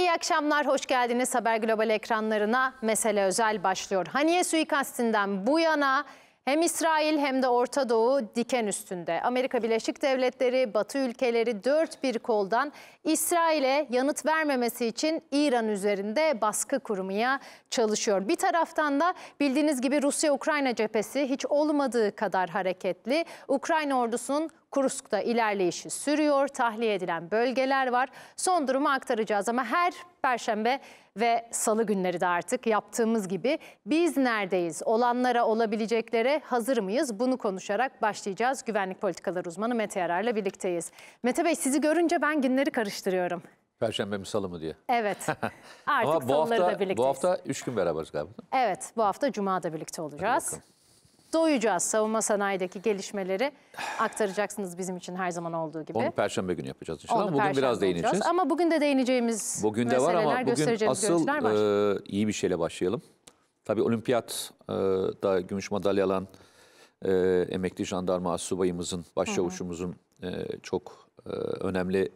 İyi akşamlar, hoş geldiniz. Haber Global ekranlarına mesele özel başlıyor. Haniye suikastinden bu yana hem İsrail hem de Orta Doğu diken üstünde. Amerika Birleşik Devletleri, Batı ülkeleri dört bir koldan İsrail'e yanıt vermemesi için İran üzerinde baskı kurmaya çalışıyor. Bir taraftan da bildiğiniz gibi Rusya-Ukrayna cephesi hiç olmadığı kadar hareketli. Ukrayna ordusunun Kursk'ta ilerleyişi sürüyor. Tahliye edilen bölgeler var. Son durumu aktaracağız ama her perşembe ve salı günleri de artık yaptığımız gibi biz neredeyiz? Olanlara, olabileceklere hazır mıyız? Bunu konuşarak başlayacağız. Güvenlik politikaları uzmanı Mete Yarar'la birlikteyiz. Mete Bey sizi görünce ben günleri karıştırıyorum. Perşembe mi salı mı diye. Evet. Artık Ama bu hafta, da birlikteyiz. Bu hafta üç gün beraberiz galiba. Evet bu hafta Cuma da birlikte olacağız doyacağız. Savunma sanayideki gelişmeleri aktaracaksınız bizim için her zaman olduğu gibi. Onu perşembe günü yapacağız inşallah. Onu bugün biraz değineceğiz. Ama bugün de değineceğimiz bugün de var ama bugün asıl e, iyi bir şeyle başlayalım. Tabii olimpiyat e, da gümüş madalya alan e, emekli jandarma asubayımızın, başçavuşumuzun e, çok e, önemli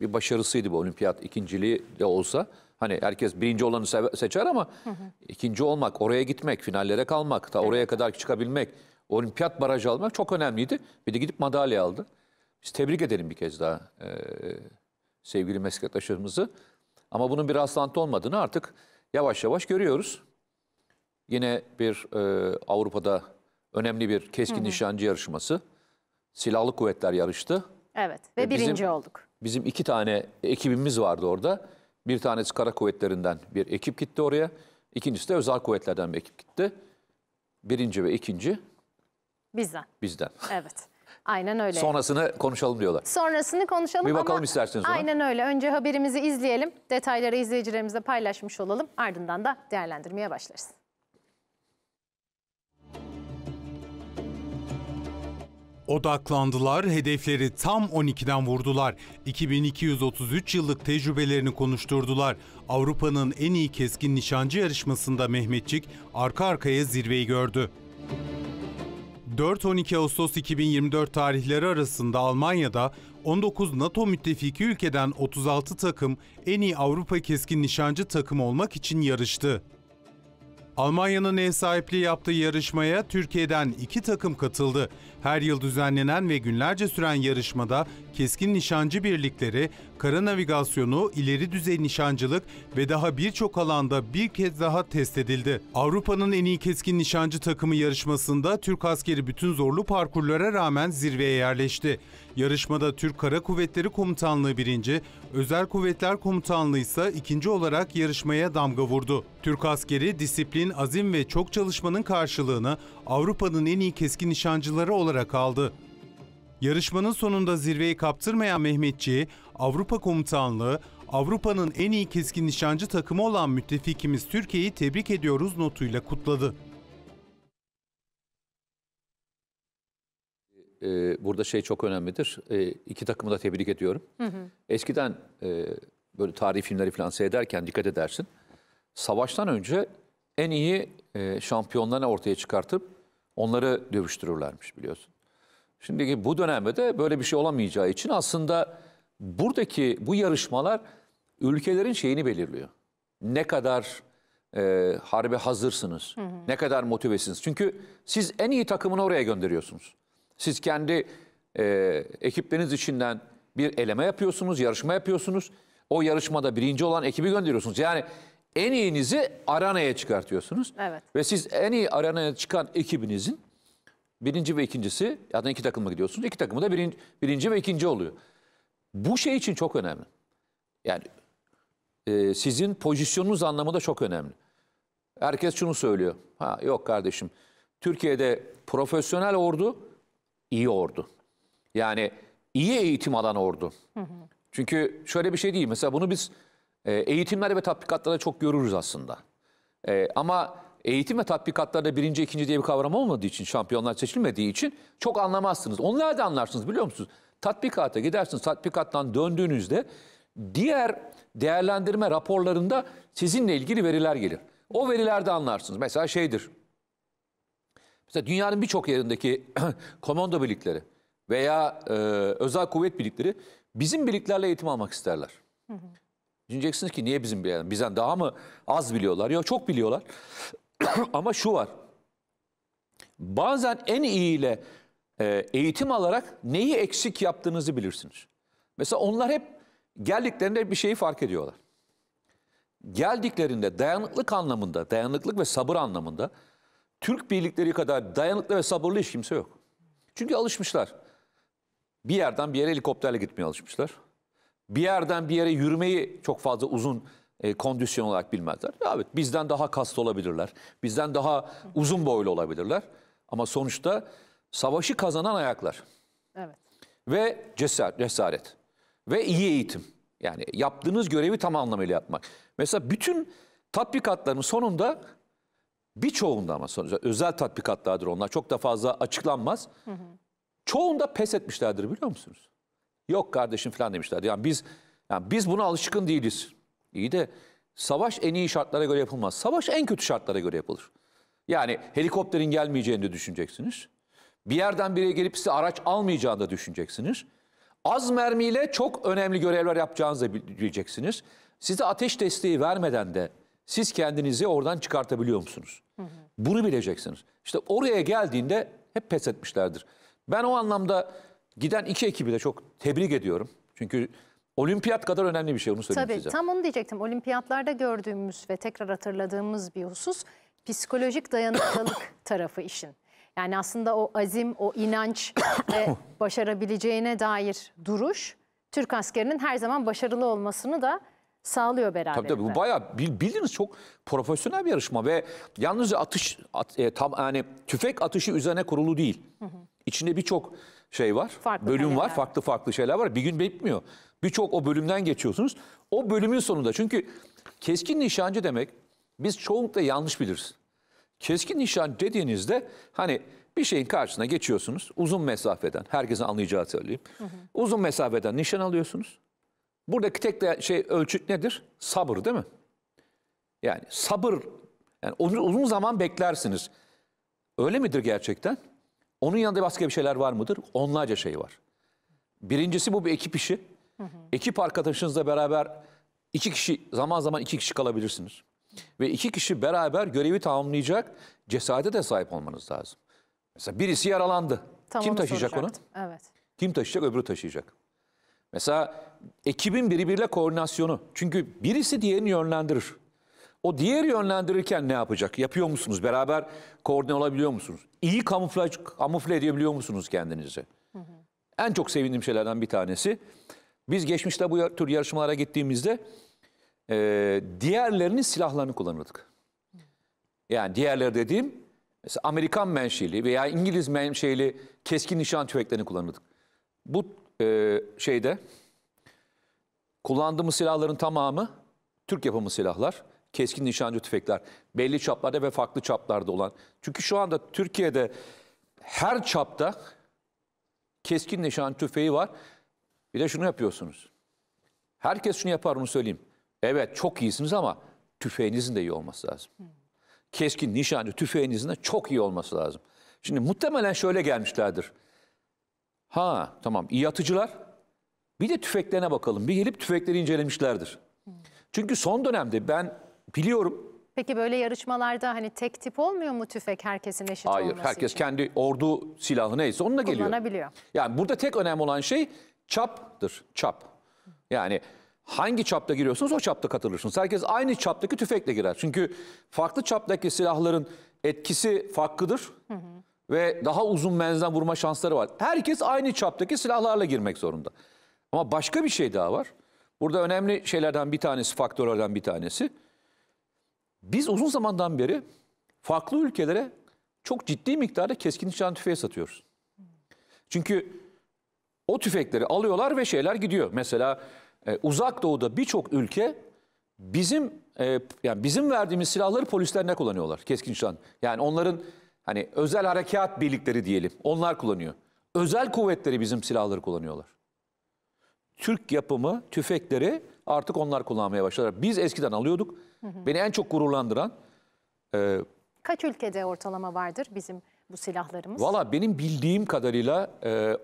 bir başarısıydı bu olimpiyat ikinciliği de olsa. Hani herkes birinci olanı se seçer ama hı hı. ikinci olmak, oraya gitmek, finallere kalmak, ta oraya kadar çıkabilmek, olimpiyat barajı almak çok önemliydi. Bir de gidip madalya aldı. Biz tebrik edelim bir kez daha e, sevgili meslektaşlarımızı. Ama bunun bir rastlantı olmadığını artık yavaş yavaş görüyoruz. Yine bir e, Avrupa'da önemli bir keskin hı hı. nişancı yarışması. Silahlı kuvvetler yarıştı. Evet ve, ve birinci bizim, olduk. Bizim iki tane ekibimiz vardı orada. Bir tanesi kara kuvvetlerinden bir ekip gitti oraya. İkincisi de özel kuvvetlerden bir ekip gitti. Birinci ve ikinci bizden. Bizden. Evet. Aynen öyle. Sonrasını konuşalım diyorlar. Sonrasını konuşalım Bir bakalım ama isterseniz ona. aynen öyle. Önce haberimizi izleyelim. Detayları izleyicilerimizle paylaşmış olalım. Ardından da değerlendirmeye başlarız. Odaklandılar, hedefleri tam 12'den vurdular. 2233 yıllık tecrübelerini konuşturdular. Avrupa'nın en iyi keskin nişancı yarışmasında Mehmetçik arka arkaya zirveyi gördü. 4-12 Ağustos 2024 tarihleri arasında Almanya'da 19 NATO müttefiki ülkeden 36 takım en iyi Avrupa keskin nişancı takımı olmak için yarıştı. Almanya'nın ev sahipliği yaptığı yarışmaya Türkiye'den iki takım katıldı. Her yıl düzenlenen ve günlerce süren yarışmada keskin nişancı birlikleri kara navigasyonu, ileri düzey nişancılık ve daha birçok alanda bir kez daha test edildi. Avrupa'nın en iyi keskin nişancı takımı yarışmasında Türk askeri bütün zorlu parkurlara rağmen zirveye yerleşti. Yarışmada Türk Kara Kuvvetleri Komutanlığı birinci, Özel Kuvvetler Komutanlığı ise ikinci olarak yarışmaya damga vurdu. Türk askeri disiplin, azim ve çok çalışmanın karşılığını Avrupa'nın en iyi keskin nişancıları olarak aldı. Yarışmanın sonunda zirveyi kaptırmayan Mehmetçi, Avrupa Komutanlığı, Avrupa'nın en iyi keskin nişancı takımı olan müttefikimiz Türkiye'yi tebrik ediyoruz notuyla kutladı. Ee, burada şey çok önemlidir. Ee, iki takımı da tebrik ediyorum. Hı hı. Eskiden e, böyle tarihi filmleri falan seyrederken dikkat edersin. Savaştan önce en iyi e, şampiyonlarını ortaya çıkartıp onları dövüştürürlermiş biliyorsun. Şimdiki bu dönemde de böyle bir şey olamayacağı için aslında buradaki bu yarışmalar ülkelerin şeyini belirliyor. Ne kadar e, harbe hazırsınız, hı hı. ne kadar motivesiniz. Çünkü siz en iyi takımını oraya gönderiyorsunuz. Siz kendi e, ekipleriniz içinden bir eleme yapıyorsunuz, yarışma yapıyorsunuz. O yarışmada birinci olan ekibi gönderiyorsunuz. Yani en iyinizi aranaya çıkartıyorsunuz. Evet. Ve siz en iyi aranaya çıkan ekibinizin birinci ve ikincisi, zaten iki takımla gidiyorsunuz. İki takımı da birinci, birinci ve ikinci oluyor. Bu şey için çok önemli. Yani e, sizin pozisyonunuz anlamında çok önemli. Herkes şunu söylüyor. Ha yok kardeşim. Türkiye'de profesyonel ordu iyi ordu. Yani iyi eğitim alan ordu. Hı hı. Çünkü şöyle bir şey değil. Mesela bunu biz e, eğitimler ve tatbikatlarda çok görürüz aslında. E, ama eğitim ve tatbikatlarda birinci, ikinci diye bir kavram olmadığı için, şampiyonlar seçilmediği için çok anlamazsınız. Onu nerede anlarsınız biliyor musunuz? Tatbikata gidersiniz, tatbikattan döndüğünüzde diğer değerlendirme raporlarında sizinle ilgili veriler gelir. O verilerde anlarsınız. Mesela şeydir, mesela dünyanın birçok yerindeki komando birlikleri veya e, özel kuvvet birlikleri bizim birliklerle eğitim almak isterler. Hı hı. Diyeceksiniz ki niye bizim yani bizden daha mı az biliyorlar? Yok çok biliyorlar. Ama şu var. Bazen en iyiyle e, eğitim alarak neyi eksik yaptığınızı bilirsiniz. Mesela onlar hep geldiklerinde bir şeyi fark ediyorlar. Geldiklerinde dayanıklık anlamında, dayanıklık ve sabır anlamında Türk birlikleri kadar dayanıklı ve sabırlı hiç kimse yok. Çünkü alışmışlar. Bir yerden bir yere helikopterle gitmeye alışmışlar. Bir yerden bir yere yürümeyi çok fazla uzun e, kondisyon olarak bilmezler. Evet bizden daha kaslı olabilirler. Bizden daha uzun boylu olabilirler. Ama sonuçta savaşı kazanan ayaklar. Evet. Ve cesaret, cesaret. Ve iyi eğitim. Yani yaptığınız görevi tam anlamıyla yapmak. Mesela bütün tatbikatların sonunda birçoğunda ama sonuçta özel tatbikatlardır onlar. Çok da fazla açıklanmaz. Hı hı. Çoğunda pes etmişlerdir biliyor musunuz? Yok kardeşim falan demişlerdi. Yani biz yani biz buna alışkın değiliz. İyi de savaş en iyi şartlara göre yapılmaz. Savaş en kötü şartlara göre yapılır. Yani helikopterin gelmeyeceğini de düşüneceksiniz. Bir yerden biri gelip size araç almayacağını da düşüneceksiniz. Az mermiyle çok önemli görevler yapacağınızı da bileceksiniz. Size ateş desteği vermeden de siz kendinizi oradan çıkartabiliyor musunuz? Hı hı. Bunu bileceksiniz. İşte oraya geldiğinde hep pes etmişlerdir. Ben o anlamda giden iki ekibi de çok tebrik ediyorum. Çünkü Olimpiyat kadar önemli bir şey onu söyleyeyim Tabii, size. Tam onu diyecektim. Olimpiyatlarda gördüğümüz ve tekrar hatırladığımız bir husus psikolojik dayanıklılık tarafı işin. Yani aslında o azim, o inanç ve başarabileceğine dair duruş Türk askerinin her zaman başarılı olmasını da sağlıyor beraber. Tabii tabii bu bayağı bildiğiniz çok profesyonel bir yarışma ve yalnızca atış at, e, tam yani tüfek atışı üzerine kurulu değil. Hı hı. İçinde birçok şey var, farklı bölüm kaleler. var, farklı farklı şeyler var. Bir gün bitmiyor. Birçok o bölümden geçiyorsunuz. O bölümün sonunda çünkü keskin nişancı demek biz çoğunlukla yanlış biliriz. Keskin nişan dediğinizde hani bir şeyin karşısına geçiyorsunuz. Uzun mesafeden, herkesin anlayacağı söyleyeyim. Hı hı. Uzun mesafeden nişan alıyorsunuz. Buradaki tek de şey ölçüt nedir? Sabır değil mi? Yani sabır, yani uzun zaman beklersiniz. Öyle midir gerçekten? Onun yanında başka bir şeyler var mıdır? Onlarca şey var. Birincisi bu bir ekip işi. Hı hı. Ekip arkadaşınızla beraber iki kişi zaman zaman iki kişi kalabilirsiniz. Ve iki kişi beraber görevi tamamlayacak cesarete de sahip olmanız lazım. Mesela birisi yaralandı. Tam Kim onu taşıyacak soracaktım. onu? Evet. Kim taşıyacak öbürü taşıyacak. Mesela ekibin birbiriyle koordinasyonu. Çünkü birisi diğerini yönlendirir. O diğer yönlendirirken ne yapacak? Yapıyor musunuz? Beraber koordine olabiliyor musunuz? İyi kamuflaj, kamufle edebiliyor musunuz kendinizi? Hı hı. En çok sevindiğim şeylerden bir tanesi. Biz geçmişte bu tür yarışmalara gittiğimizde e, diğerlerinin silahlarını kullanırdık. Yani diğerler dediğim mesela Amerikan menşeli veya İngiliz menşeli keskin nişan tüfeklerini kullanırdık. Bu e, şeyde kullandığımız silahların tamamı Türk yapımı silahlar keskin nişancı tüfekler. Belli çaplarda ve farklı çaplarda olan. Çünkü şu anda Türkiye'de her çapta keskin nişancı tüfeği var. Bir de şunu yapıyorsunuz. Herkes şunu yapar bunu söyleyeyim. Evet çok iyisiniz ama tüfeğinizin de iyi olması lazım. Keskin nişancı tüfeğinizin de çok iyi olması lazım. Şimdi muhtemelen şöyle gelmişlerdir. Ha tamam iyi atıcılar. Bir de tüfeklerine bakalım. Bir gelip tüfekleri incelemişlerdir. Çünkü son dönemde ben Biliyorum. Peki böyle yarışmalarda hani tek tip olmuyor mu tüfek herkesin eşit Hayır, olması herkes için? kendi ordu silahı neyse onunla geliyor. Kullanabiliyor. Yani burada tek önemli olan şey çaptır, çap. Yani hangi çapta giriyorsunuz o çapta katılırsınız. Herkes aynı çaptaki tüfekle girer. Çünkü farklı çaptaki silahların etkisi farklıdır. Hı hı. Ve daha uzun menzilden vurma şansları var. Herkes aynı çaptaki silahlarla girmek zorunda. Ama başka bir şey daha var. Burada önemli şeylerden bir tanesi, faktörlerden bir tanesi. Biz uzun zamandan beri farklı ülkelere çok ciddi miktarda keskin nişan tüfeği satıyoruz. Çünkü o tüfekleri alıyorlar ve şeyler gidiyor. Mesela e, uzak doğuda birçok ülke bizim e, yani bizim verdiğimiz silahları polislerine kullanıyorlar. Keskin nişan. Yani onların hani özel harekat birlikleri diyelim. Onlar kullanıyor. Özel kuvvetleri bizim silahları kullanıyorlar. Türk yapımı tüfekleri artık onlar kullanmaya başladılar. Biz eskiden alıyorduk. Beni en çok gururlandıran... E, Kaç ülkede ortalama vardır bizim bu silahlarımız? Valla benim bildiğim kadarıyla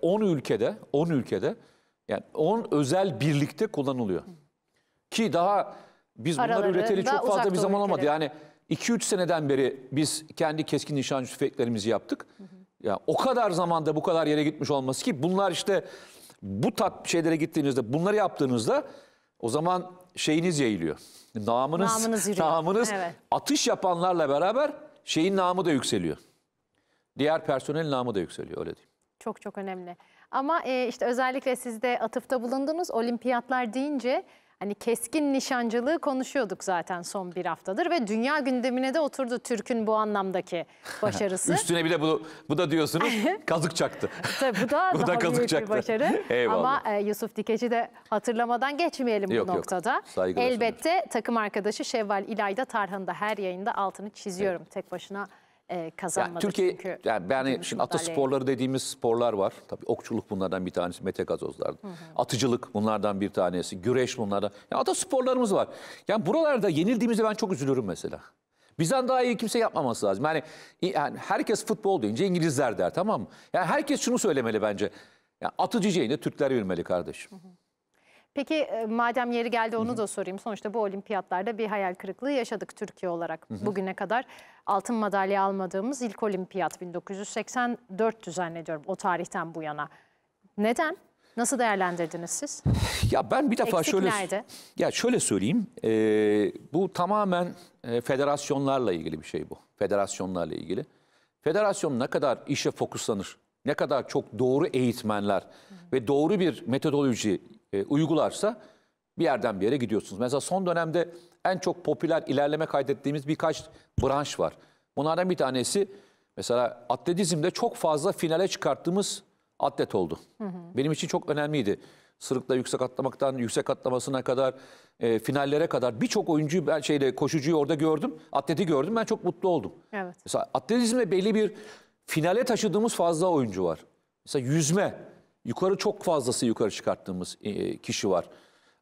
10 e, ülkede, 10 ülkede yani 10 özel birlikte kullanılıyor. Hı. Ki daha biz Araları bunları üreteli çok fazla bir zaman olmadı. Yani 2-3 seneden beri biz kendi keskin nişancı tüfeklerimizi yaptık. Hı hı. Yani o kadar zamanda bu kadar yere gitmiş olması ki bunlar işte bu tat şeylere gittiğinizde bunları yaptığınızda o zaman şeyiniz yayılıyor namınız, namınız, namınız evet. atış yapanlarla beraber şeyin namı da yükseliyor. Diğer personelin namı da yükseliyor öyle diyeyim. Çok çok önemli. Ama e, işte özellikle sizde atıfta bulundunuz olimpiyatlar deyince Hani keskin nişancılığı konuşuyorduk zaten son bir haftadır ve dünya gündemine de oturdu Türk'ün bu anlamdaki başarısı. Üstüne bile bu, bu da diyorsunuz kazık çaktı. Tabii bu da, bu daha da büyük çaktı. bir başarı. Ama e, Yusuf Dikeci de hatırlamadan geçmeyelim yok, bu noktada. Yok. Elbette sunuyorum. takım arkadaşı Şevval İlayda Tarhan'da her yayında altını çiziyorum. Evet. Tek başına e, kazanmadı. Yani Türkiye, çünkü yani yani şimdi sporları dediğimiz sporlar var. Tabii okçuluk bunlardan bir tanesi, mete gazozlardan. Atıcılık bunlardan bir tanesi, güreş bunlardan. Yani sporlarımız var. Yani buralarda yenildiğimizde ben çok üzülürüm mesela. Bizden daha iyi kimse yapmaması lazım. Yani, yani herkes futbol deyince İngilizler der tamam mı? Yani herkes şunu söylemeli bence. Yani atıcı Türkler bilmeli kardeşim. Hı hı. Peki e, madem yeri geldi onu da sorayım. Sonuçta bu olimpiyatlarda bir hayal kırıklığı yaşadık Türkiye olarak bugüne kadar. Altın madalya almadığımız ilk olimpiyat 1984 düzenlediyorum o tarihten bu yana. Neden? Nasıl değerlendirdiniz siz? Ya ben bir defa Eksik şöyle nerede? ya şöyle söyleyeyim. E, bu tamamen e, federasyonlarla ilgili bir şey bu. Federasyonlarla ilgili. Federasyon ne kadar işe fokuslanır, ne kadar çok doğru eğitmenler Hı. ve doğru bir metodoloji e, uygularsa bir yerden bir yere gidiyorsunuz. Mesela son dönemde en çok popüler ilerleme kaydettiğimiz birkaç branş var. Bunlardan bir tanesi mesela atletizmde çok fazla finale çıkarttığımız atlet oldu. Hı hı. Benim için çok önemliydi. Sırıkla yüksek atlamaktan yüksek atlamasına kadar e, finallere kadar birçok oyuncuyu ben şeyde koşucuyu orada gördüm. Atleti gördüm. Ben çok mutlu oldum. Evet. Mesela atletizmde belli bir finale taşıdığımız fazla oyuncu var. Mesela yüzme Yukarı çok fazlası yukarı çıkarttığımız e, kişi var.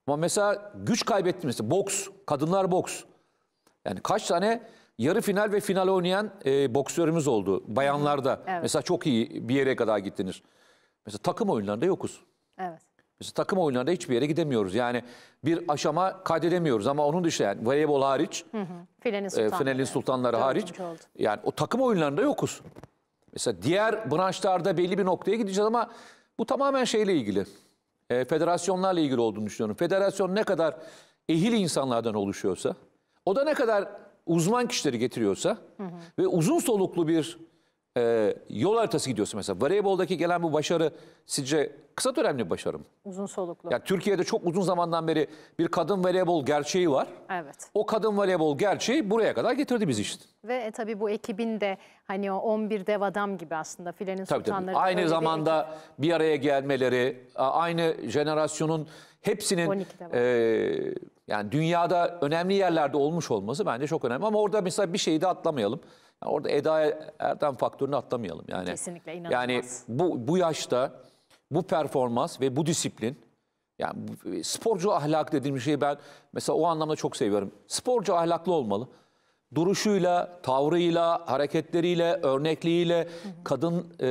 Ama mesela güç kaybettiğimiz boks, kadınlar boks. Yani kaç tane yarı final ve final oynayan e, boksörümüz oldu bayanlarda. Evet. Mesela çok iyi bir yere kadar gittiniz. Mesela takım oyunlarında yokuz. Evet. Mesela takım oyunlarında hiçbir yere gidemiyoruz. Yani bir aşama kaydedemiyoruz ama onun dışında yani voleybol hariç, hı hı. Filenin e, Sultanları, e, Filenin Sultanları hariç yani o takım oyunlarında yokuz. Mesela diğer branşlarda belli bir noktaya gideceğiz ama bu tamamen şeyle ilgili. E, federasyonlarla ilgili olduğunu düşünüyorum. Federasyon ne kadar ehil insanlardan oluşuyorsa, o da ne kadar uzman kişileri getiriyorsa hı hı. ve uzun soluklu bir e, yol haritası gidiyorsun mesela. Voleyboldaki gelen bu başarı sizce kısa dönemli bir başarı mı? Uzun soluklu. Yani Türkiye'de çok uzun zamandan beri bir kadın voleybol gerçeği var. Evet. O kadın voleybol gerçeği buraya kadar getirdi bizi işte. Ve e, tabii bu ekibin de hani o 11 dev adam gibi aslında filenin tabii, sultanları. Tabii. Aynı zamanda bir, bir araya gelmeleri, aynı jenerasyonun hepsinin e, yani dünyada önemli yerlerde olmuş olması bence çok önemli. Ama orada mesela bir şeyi de atlamayalım. Yani orada Eda Erdem faktörünü atlamayalım. Yani, Kesinlikle inanılmaz. Yani bu, bu yaşta bu performans ve bu disiplin yani e, sporcu ahlak dediğim şeyi ben mesela o anlamda çok seviyorum. Sporcu ahlaklı olmalı. Duruşuyla, tavrıyla, hareketleriyle, örnekliğiyle, hı hı. kadın e,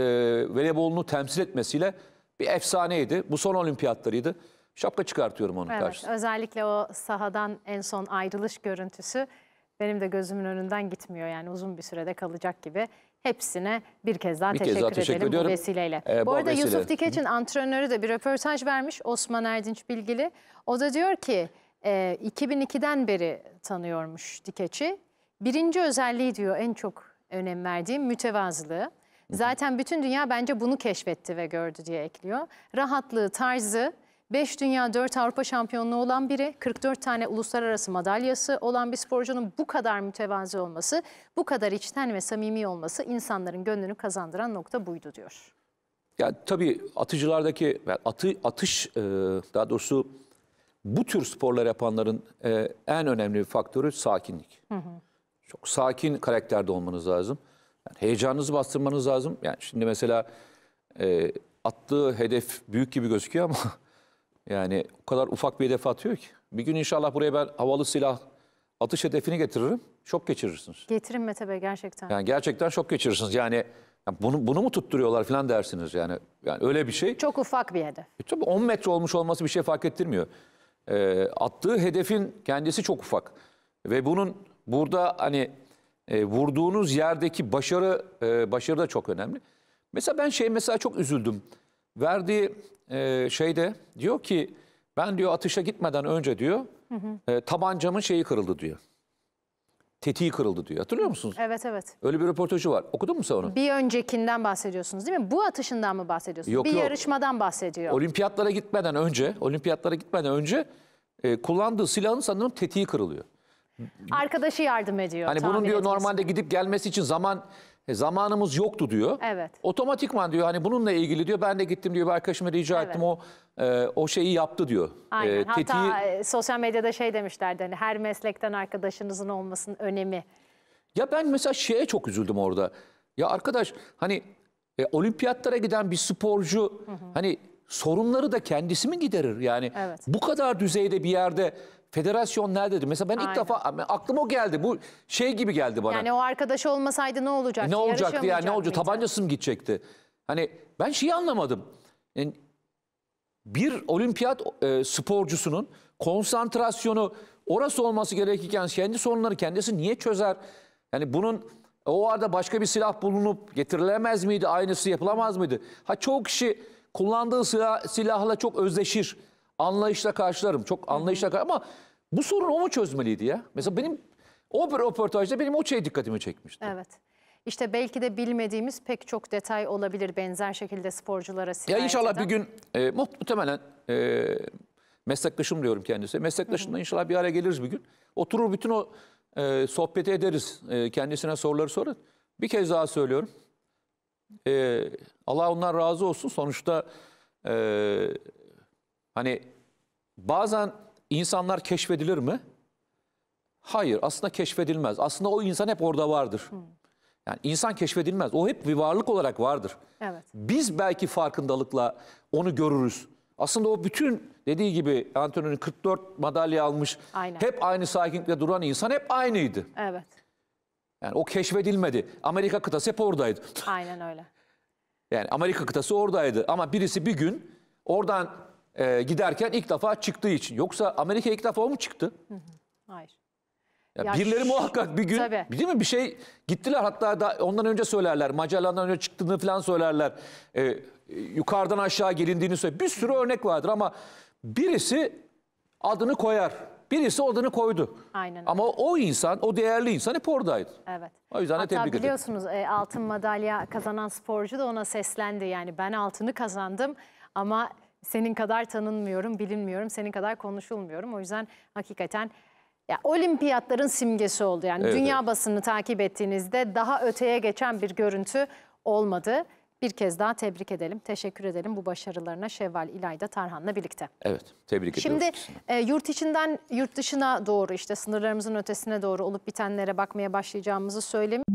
voleybolunu temsil etmesiyle bir efsaneydi. Bu son olimpiyatlarıydı. Şapka çıkartıyorum onun evet, karşısına. Özellikle o sahadan en son ayrılış görüntüsü benim de gözümün önünden gitmiyor yani uzun bir sürede kalacak gibi. Hepsine bir kez daha, bir teşekkür, kez daha teşekkür edelim ediyorum. bu vesileyle. Ee, bu, bu arada vesile. Yusuf Dikeç'in antrenörü de bir röportaj vermiş Osman Erdinç Bilgili. O da diyor ki e, 2002'den beri tanıyormuş Dikeç'i. Birinci özelliği diyor en çok önem verdiğim mütevazılığı. Zaten bütün dünya bence bunu keşfetti ve gördü diye ekliyor. Rahatlığı, tarzı, 5 dünya 4 Avrupa şampiyonluğu olan biri, 44 tane uluslararası madalyası olan bir sporcunun bu kadar mütevazi olması, bu kadar içten ve samimi olması insanların gönlünü kazandıran nokta buydu diyor. Ya tabii atıcılardaki atı, atış e, daha doğrusu bu tür sporlar yapanların e, en önemli bir faktörü sakinlik. Hı hı. Çok sakin karakterde olmanız lazım. Yani heyecanınızı bastırmanız lazım. Yani şimdi mesela e, attığı hedef büyük gibi gözüküyor ama Yani o kadar ufak bir hedef atıyor ki. Bir gün inşallah buraya ben havalı silah atış hedefini getiririm. Şok geçirirsiniz. Getirin Mete Bey gerçekten. Yani gerçekten şok geçirirsiniz. Yani bunu, bunu mu tutturuyorlar falan dersiniz yani. Yani öyle bir şey. Çok ufak bir hedef. E, tabii 10 metre olmuş olması bir şey fark ettirmiyor. E, attığı hedefin kendisi çok ufak. Ve bunun burada hani e, vurduğunuz yerdeki başarı, e, başarı da çok önemli. Mesela ben şey mesela çok üzüldüm verdiği e, şeyde diyor ki ben diyor atışa gitmeden önce diyor hı hı. E, tabancamın şeyi kırıldı diyor. Tetiği kırıldı diyor. Hatırlıyor musunuz? Evet evet. Öyle bir röportajı var. Okudun mu sen onu? Bir öncekinden bahsediyorsunuz değil mi? Bu atışından mı bahsediyorsunuz? Yok, bir yok. yarışmadan bahsediyor. Olimpiyatlara gitmeden önce, olimpiyatlara gitmeden önce e, kullandığı silahın sanırım tetiği kırılıyor. Arkadaşı yardım ediyor. Hani bunun diyor etmesi. normalde gidip gelmesi için zaman e, zamanımız yoktu diyor. Evet. Otomatikman diyor hani bununla ilgili diyor ben de gittim diyor bir arkadaşıma rica evet. ettim o e, o şeyi yaptı diyor. E, Aynen. E, tetiği... Hatta sosyal medyada şey demişlerdi hani her meslekten arkadaşınızın olmasının önemi. Ya ben mesela şeye çok üzüldüm orada. Ya arkadaş hani e, olimpiyatlara giden bir sporcu hı hı. hani sorunları da kendisi mi giderir? Yani evet. bu kadar düzeyde bir yerde federasyon nerededir? Mesela ben ilk Aynen. defa aklım o geldi. Bu şey gibi geldi bana. Yani o arkadaş olmasaydı ne olacaktı? E, ne olacaktı ya ne olacak? Tabancası mı gidecekti? Hani ben şeyi anlamadım. Yani e, bir olimpiyat e, sporcusunun konsantrasyonu orası olması gerekirken kendi sorunları kendisi niye çözer? Yani bunun o arada başka bir silah bulunup getirilemez miydi? Aynısı yapılamaz mıydı? Ha çoğu kişi kullandığı silah, silahla çok özdeşir. Anlayışla karşılarım. Çok anlayışla karşılarım ama bu sorun o mu çözmeliydi ya? Mesela benim o bir röportajda benim o şey dikkatimi çekmişti. Evet. İşte belki de bilmediğimiz pek çok detay olabilir benzer şekilde sporculara sirayet Ya inşallah eden. bir gün e, muhtemelen e, meslektaşım diyorum kendisi. Meslektaşımla inşallah bir araya geliriz bir gün. Oturur bütün o e, sohbeti ederiz. E, kendisine soruları sorun. Bir kez daha söylüyorum. E, Allah ondan razı olsun. Sonuçta e, hani bazen İnsanlar keşfedilir mi? Hayır aslında keşfedilmez. Aslında o insan hep orada vardır. Hmm. Yani insan keşfedilmez. O hep bir varlık olarak vardır. Evet. Biz belki farkındalıkla onu görürüz. Aslında o bütün dediği gibi Antonio'nun 44 madalya almış. Aynen. Hep aynı sakinlikle duran insan hep aynıydı. Evet. Yani o keşfedilmedi. Amerika kıtası hep oradaydı. Aynen öyle. yani Amerika kıtası oradaydı ama birisi bir gün oradan e, giderken ilk defa çıktığı için. Yoksa Amerika ilk defa o mu çıktı? Hayır. Ya ya birileri muhakkak bir gün tabii. değil mi bir şey gittiler hatta da ondan önce söylerler Macalan'dan önce çıktığını falan söylerler ee, yukarıdan aşağı gelindiğini söyler bir sürü örnek vardır ama birisi adını koyar birisi adını koydu Aynen. ama o insan o değerli insan hep oradaydı. Evet. O yüzden hatta tebrik biliyorsunuz ederim. altın madalya kazanan sporcu da ona seslendi yani ben altını kazandım ama senin kadar tanınmıyorum, bilinmiyorum, senin kadar konuşulmuyorum. O yüzden hakikaten ya olimpiyatların simgesi oldu. Yani evet, dünya evet. basını takip ettiğinizde daha öteye geçen bir görüntü olmadı. Bir kez daha tebrik edelim, teşekkür edelim bu başarılarına Şevval İlayda Tarhan'la birlikte. Evet, tebrik ediyoruz. Şimdi e, yurt içinden yurt dışına doğru işte sınırlarımızın ötesine doğru olup bitenlere bakmaya başlayacağımızı söylemiş.